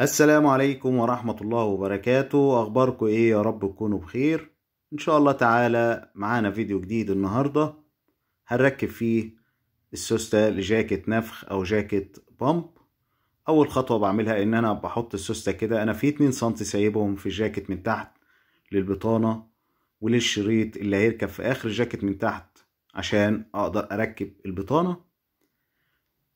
السلام عليكم ورحمة الله وبركاته أخباركم إيه يا رب تكونوا بخير إن شاء الله تعالى معانا فيديو جديد النهاردة هنركب فيه السوستة لجاكت نفخ أو جاكت بامب أول خطوة بعملها إن أنا بحط السوستة كده أنا في اتنين سنتي سايبهم في الجاكت من تحت للبطانة وللشريط اللي هيركب في آخر الجاكت من تحت عشان أقدر أركب البطانة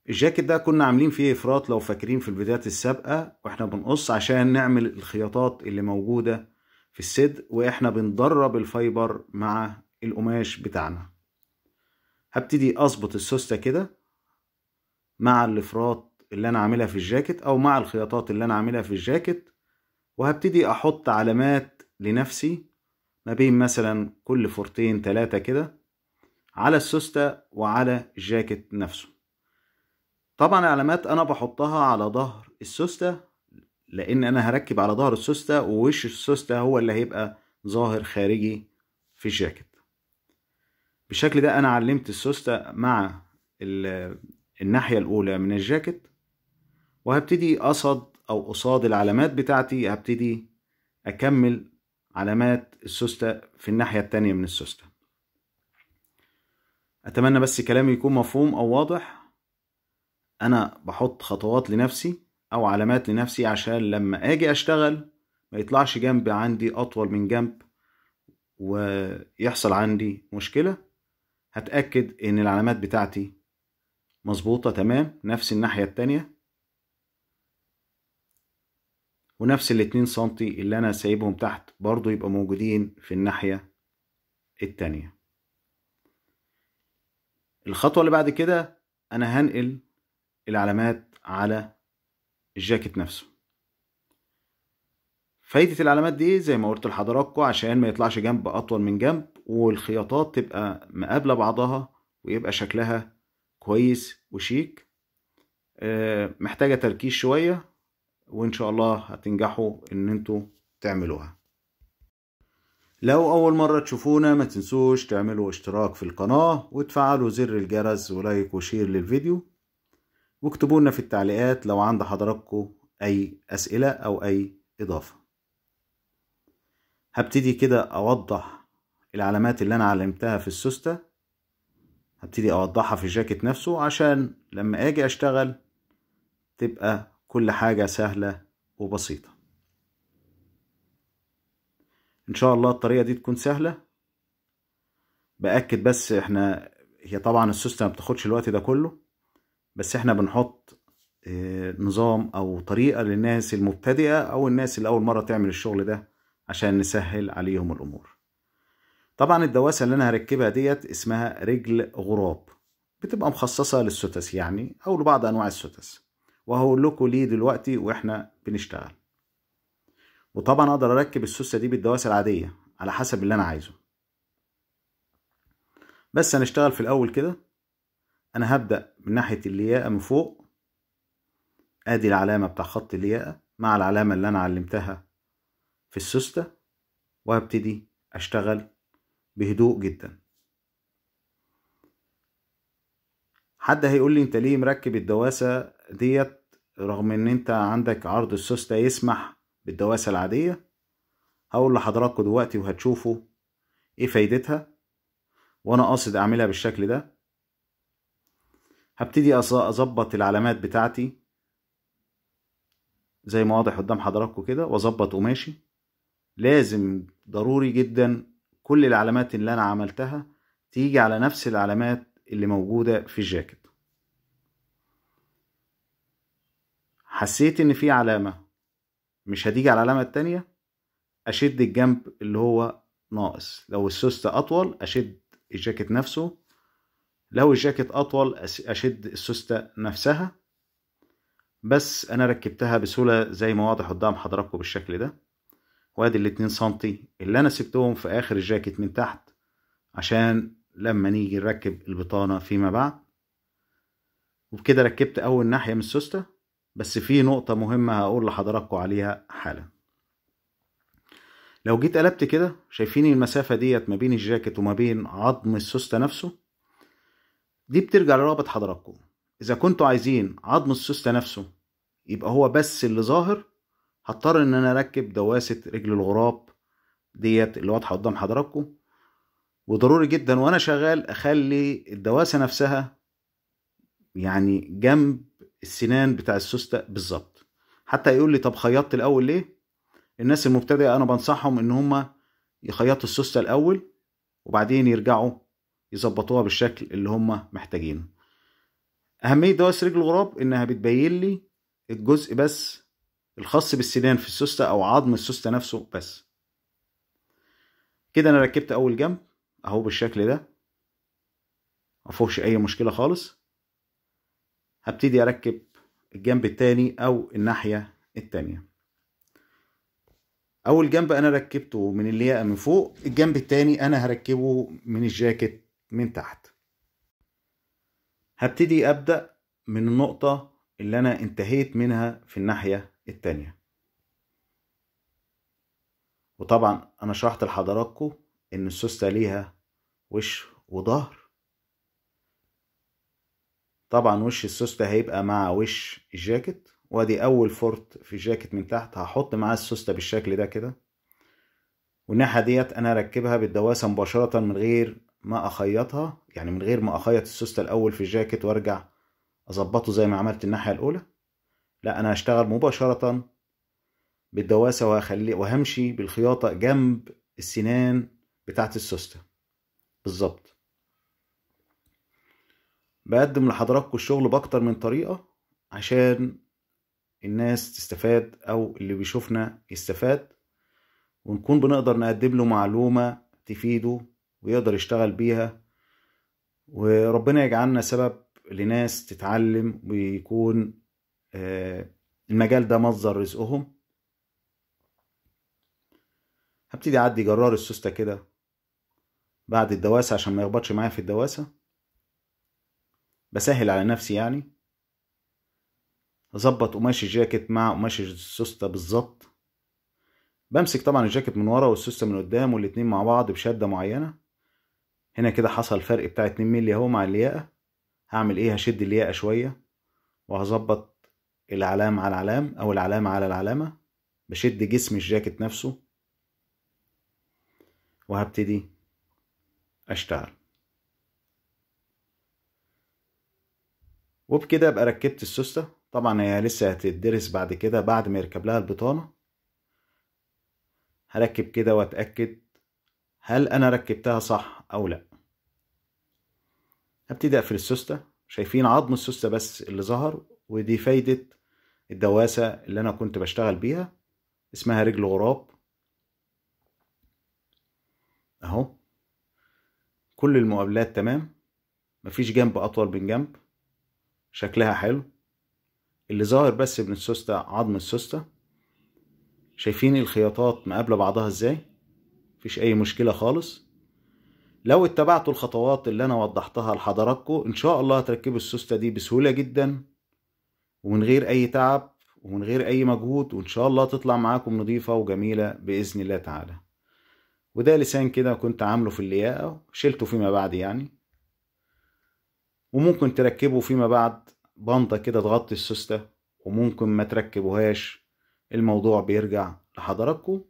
الجاكيت ده كنا عاملين فيه افراط لو فاكرين في الفيديوهات السابقه واحنا بنقص عشان نعمل الخياطات اللي موجوده في الصدر واحنا بندرب الفايبر مع القماش بتاعنا هبتدي اظبط السوسته كده مع الافراط اللي انا عاملها في الجاكيت او مع الخياطات اللي انا عاملها في الجاكيت وهبتدي احط علامات لنفسي ما بين مثلا كل فورتين تلاتة كده على السوستة وعلى الجاكيت نفسه طبعا علامات انا بحطها على ظهر السوسته لان انا هركب على ظهر السوسته ووش السوسته هو اللي هيبقى ظاهر خارجي في الجاكيت بالشكل ده انا علمت السوسته مع الناحيه الاولى من الجاكيت وهبتدي قصد او قصاد العلامات بتاعتي هبتدي اكمل علامات السوسته في الناحيه التانية من السوسته اتمنى بس كلامي يكون مفهوم او واضح انا بحط خطوات لنفسي او علامات لنفسي عشان لما اجي اشتغل ما يطلعش جنب عندي اطول من جنب ويحصل عندي مشكلة هتأكد ان العلامات بتاعتي مظبوطة تمام نفس الناحية التانية ونفس الاتنين سنتي اللي انا سايبهم تحت برضو يبقى موجودين في الناحية التانية الخطوة اللي بعد كده انا هنقل العلامات على الجاكيت نفسه فايدة العلامات دي زي ما قلت لحضراتكم عشان ما يطلعش جنب أطول من جنب والخياطات تبقى مقابلة بعضها ويبقى شكلها كويس وشيك آه، محتاجة تركيز شوية وإن شاء الله هتنجحوا إن انتوا تعملوها لو أول مرة تشوفونا ما تنسوش تعملوا اشتراك في القناة وتفعلوا زر الجرس ولايك وشير للفيديو واكتبوا لنا في التعليقات لو عند حضراتكم أي أسئلة أو أي إضافة هبتدي كده أوضح العلامات اللي أنا علمتها في السوستة هبتدي أوضحها في الجاكيت نفسه عشان لما أجي أشتغل تبقى كل حاجة سهلة وبسيطة إن شاء الله الطريقة دي تكون سهلة بأكد بس إحنا هي طبعا السوستة ما بتاخدش الوقت ده كله بس احنا بنحط آه، نظام او طريقه للناس المبتدئه او الناس اللي اول مره تعمل الشغل ده عشان نسهل عليهم الامور طبعا الدواسه اللي انا هركبها ديت اسمها رجل غراب بتبقى مخصصه للسوتس يعني او لبعض انواع السوتس وهقول لكم ليه دلوقتي واحنا بنشتغل وطبعا اقدر اركب السوسه دي بالدواسه العاديه على حسب اللي انا عايزه بس هنشتغل في الاول كده انا هبدأ من ناحية اللياقة من فوق ادي العلامة بتاع خط اللياقة مع العلامة اللي انا علمتها في السوستة وهبتدي اشتغل بهدوء جدا حد هيقول لي انت ليه مركب الدواسة ديت رغم ان انت عندك عرض السوستة يسمح بالدواسة العادية هقول لحضراتكم دلوقتي وهتشوفوا ايه فايدتها وانا قاصد اعملها بالشكل ده هبتدي اظبط العلامات بتاعتي زي ما واضح قدام حضراتكم كده واظبط قماشي لازم ضروري جدا كل العلامات اللي انا عملتها تيجي على نفس العلامات اللي موجودة في الجاكيت حسيت ان في علامة مش هتيجي على العلامة التانية اشد الجنب اللي هو ناقص لو السوسته اطول اشد الجاكيت نفسه لو الجاكيت اطول اشد السوستة نفسها بس انا ركبتها بسهولة زي ما واضح قدام حضراتكم بالشكل ده وادي الاتنين سنتي اللي انا سبتهم في اخر الجاكيت من تحت عشان لما نيجي نركب البطانة فيما بعد وبكده ركبت اول ناحية من السوستة بس في نقطة مهمة هقول لحضراتكم عليها حالا لو جيت قلبت كده شايفين المسافة ديت ما بين الجاكيت وما بين عظم السوستة نفسه دي بترجع لرغبة حضراتكم إذا كنتوا عايزين عظم السوستة نفسه يبقى هو بس اللي ظاهر هضطر إن أنا أركب دواسة رجل الغراب ديت اللي واضحة قدام حضراتكم وضروري جدا وأنا شغال أخلي الدواسة نفسها يعني جنب السنان بتاع السوستة بالظبط حتى يقول لي طب خيطت الأول ليه؟ الناس المبتدئة أنا بنصحهم إن هما يخيطوا السوستة الأول وبعدين يرجعوا يظبطوها بالشكل اللي هم محتاجينه اهميه دواس رجل الغراب انها بتبين لي الجزء بس الخاص بالسنان في السوستة او عظم السوستة نفسه بس كده انا ركبت اول جنب اهو بالشكل ده مفهوش اي مشكله خالص هبتدي اركب الجنب التاني او الناحيه التانيه اول جنب انا ركبته من اللياقة من فوق الجنب التاني انا هركبه من الجاكيت من تحت هبتدي أبدأ من النقطة اللي أنا انتهيت منها في الناحية التانية وطبعا أنا شرحت لحضراتكم إن السوستة ليها وش وظهر طبعا وش السوستة هيبقى مع وش الجاكيت وادي أول فورت في الجاكيت من تحت هحط معاه السوستة بالشكل ده كده والناحية ديت أنا هركبها بالدواسة مباشرة من غير ما اخيطها يعني من غير ما اخيط السوسته الاول في الجاكيت وارجع اظبطه زي ما عملت الناحيه الاولى لا انا هشتغل مباشره بالدواسه وهخلي وهمشي بالخياطه جنب السنان بتاعه السوسته بالظبط بقدم لحضراتكم الشغل باكتر من طريقه عشان الناس تستفاد او اللي بيشوفنا يستفاد ونكون بنقدر نقدم له معلومه تفيده ويقدر يشتغل بيها وربنا يجعلنا سبب لناس تتعلم ويكون آه، المجال ده مصدر رزقهم هبتدي اعدي جرار السوستة كده بعد الدواسة عشان ما يخبطش معايا في الدواسة بسهل على نفسي يعني اظبط قماش الجاكيت مع قماش السوستة بالظبط بمسك طبعا الجاكيت من ورا والسوستة من قدام والاتنين مع بعض بشدة معينة هنا كده حصل فرق بتاع 2 مللي اهو مع اللياقه هعمل ايه هشد اللياقه شوية وهظبط العلامة على العلام او العلامة على العلامة بشد جسم الجاكيت نفسه وهبتدي اشتغل وبكده ابقى ركبت السوستة طبعا هي لسه هتدرس بعد كده بعد ما يركب لها البطانة هركب كده واتأكد هل انا ركبتها صح او لا هبتدي اقفل السوستة شايفين عظم السوستة بس اللي ظهر ودي فايدة الدواسة اللي انا كنت بشتغل بيها اسمها رجل غراب اهو كل المقابلات تمام مفيش جنب اطول من جنب شكلها حلو اللي ظاهر بس من السوستة عظم السوستة شايفين الخياطات مقابلة بعضها ازاي مفيش اي مشكلة خالص لو اتبعتوا الخطوات اللي انا وضحتها لحضراتكم ان شاء الله هتركبوا السوستة دي بسهولة جدا ومن غير اي تعب ومن غير اي مجهود وان شاء الله تطلع معاكم نظيفة وجميلة باذن الله تعالى وده لسان كده كنت عامله في اللياقة شلته فيما بعد يعني وممكن تركبه فيما بعد بنطة كده تغطي السوستة وممكن ما تركبوهاش الموضوع بيرجع لحضراتكم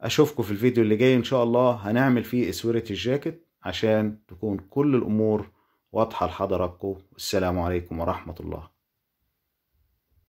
اشوفكم في الفيديو اللي جاي ان شاء الله هنعمل فيه اسوره الجاكيت عشان تكون كل الامور واضحه لحضراتكم والسلام عليكم ورحمه الله